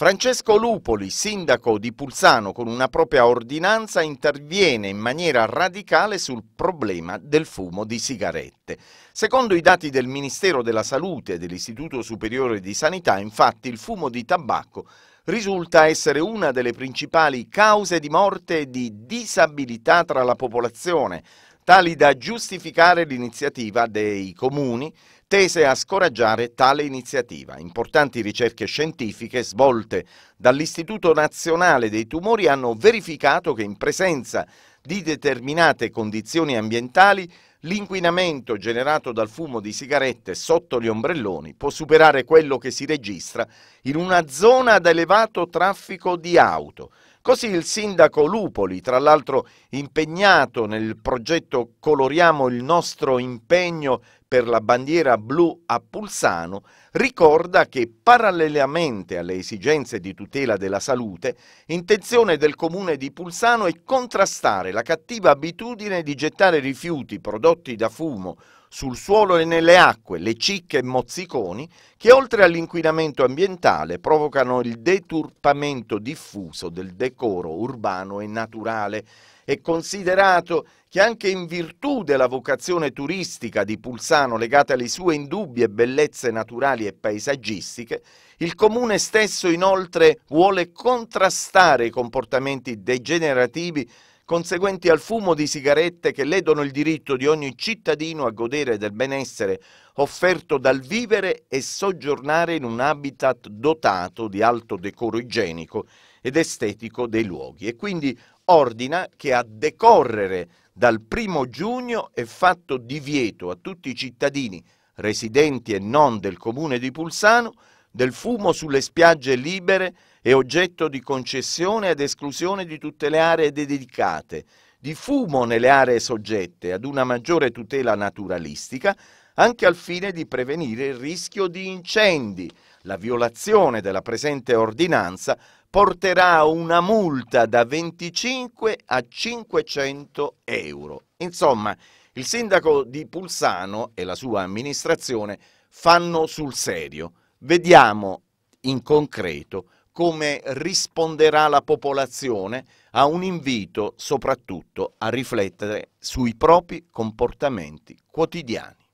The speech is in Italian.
Francesco Lupoli, sindaco di Pulsano, con una propria ordinanza interviene in maniera radicale sul problema del fumo di sigarette. Secondo i dati del Ministero della Salute e dell'Istituto Superiore di Sanità, infatti, il fumo di tabacco risulta essere una delle principali cause di morte e di disabilità tra la popolazione, tali da giustificare l'iniziativa dei comuni tese a scoraggiare tale iniziativa. Importanti ricerche scientifiche svolte dall'Istituto Nazionale dei Tumori hanno verificato che in presenza di determinate condizioni ambientali l'inquinamento generato dal fumo di sigarette sotto gli ombrelloni può superare quello che si registra in una zona ad elevato traffico di auto. Così il sindaco Lupoli, tra l'altro impegnato nel progetto Coloriamo il nostro impegno per la bandiera blu a Pulsano, ricorda che parallelamente alle esigenze di tutela della salute, intenzione del comune di Pulsano è contrastare la cattiva abitudine di gettare rifiuti prodotti da fumo sul suolo e nelle acque, le cicche e mozziconi, che oltre all'inquinamento ambientale provocano il deturpamento diffuso del decoro urbano e naturale. È considerato che anche in virtù della vocazione turistica di Pulsano legata alle sue indubbie bellezze naturali e paesaggistiche, il comune stesso inoltre vuole contrastare i comportamenti degenerativi conseguenti al fumo di sigarette che ledono il diritto di ogni cittadino a godere del benessere offerto dal vivere e soggiornare in un habitat dotato di alto decoro igienico ed estetico dei luoghi e quindi ordina che a decorrere dal primo giugno è fatto divieto a tutti i cittadini residenti e non del comune di Pulsano del fumo sulle spiagge libere è oggetto di concessione ad esclusione di tutte le aree dedicate, di fumo nelle aree soggette ad una maggiore tutela naturalistica, anche al fine di prevenire il rischio di incendi. La violazione della presente ordinanza porterà una multa da 25 a 500 euro. Insomma, il sindaco di Pulsano e la sua amministrazione fanno sul serio. Vediamo in concreto come risponderà la popolazione a un invito soprattutto a riflettere sui propri comportamenti quotidiani.